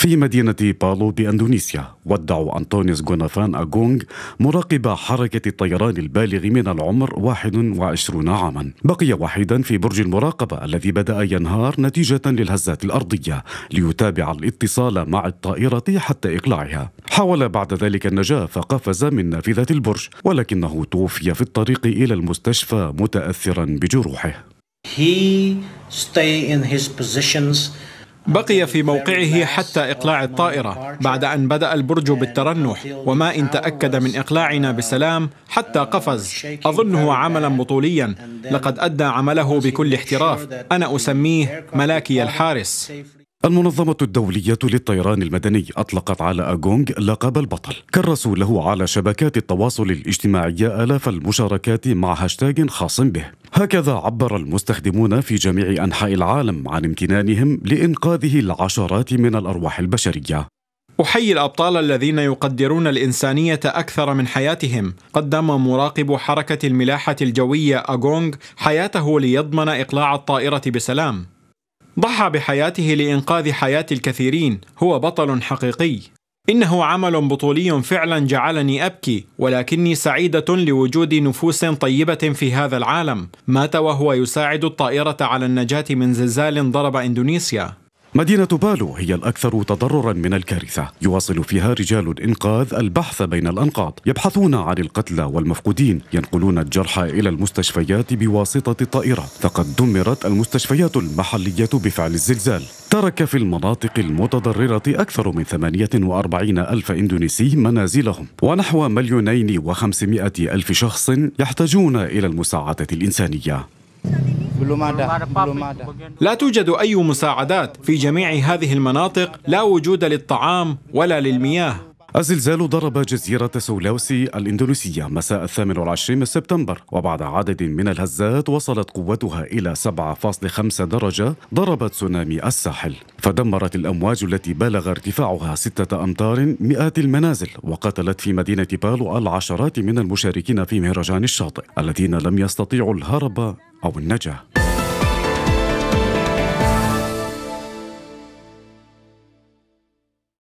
في مدينة بالو بأندونيسيا ودع أنطونيوس جونافان أغونغ مراقب حركة الطيران البالغ من العمر 21 عاما بقي وحيدا في برج المراقبة الذي بدأ ينهار نتيجة للهزات الأرضية ليتابع الاتصال مع الطائرة حتى إقلاعها حاول بعد ذلك النجاة فقفز من نافذة البرج ولكنه توفي في الطريق إلى المستشفى متأثرا بجروحه He stay in his positions بقي في موقعه حتى إقلاع الطائرة بعد أن بدأ البرج بالترنح وما إن تأكد من إقلاعنا بسلام حتى قفز أظنه عملا بطوليا لقد أدى عمله بكل احتراف أنا أسميه ملاكي الحارس المنظمة الدولية للطيران المدني أطلقت على أغونغ لقب البطل كرسوا له على شبكات التواصل الاجتماعي آلاف المشاركات مع هاشتاج خاص به هكذا عبر المستخدمون في جميع انحاء العالم عن امتنانهم لانقاذه العشرات من الارواح البشريه أحيي الأبطال الذين يقدرون الإنسانية أكثر من حياتهم قدم مراقب حركة الملاحة الجوية أغونغ حياته ليضمن إقلاع الطائرة بسلام ضحى بحياته لإنقاذ حياة الكثيرين هو بطل حقيقي إنه عمل بطولي فعلا جعلني أبكي ولكني سعيدة لوجود نفوس طيبة في هذا العالم مات وهو يساعد الطائرة على النجاة من زلزال ضرب إندونيسيا مدينة بالو هي الأكثر تضررا من الكارثة يواصل فيها رجال الإنقاذ البحث بين الأنقاض يبحثون عن القتلى والمفقودين ينقلون الجرحى إلى المستشفيات بواسطة الطائرات فقد دمرت المستشفيات المحلية بفعل الزلزال ترك في المناطق المتضررة أكثر من 48 ألف إندونيسي منازلهم ونحو مليونين وخمسمائة ألف شخص يحتاجون إلى المساعدة الإنسانية لا توجد أي مساعدات في جميع هذه المناطق لا وجود للطعام ولا للمياه الزلزال ضرب جزيرة سولاوسي الإندونيسية مساء الثامن والعشرين من سبتمبر وبعد عدد من الهزات وصلت قوتها إلى 7.5 درجة ضربت تسونامي الساحل فدمرت الأمواج التي بلغ ارتفاعها ستة أمتار مئات المنازل وقتلت في مدينة بالو العشرات من المشاركين في مهرجان الشاطئ الذين لم يستطيعوا الهرب أو النجاة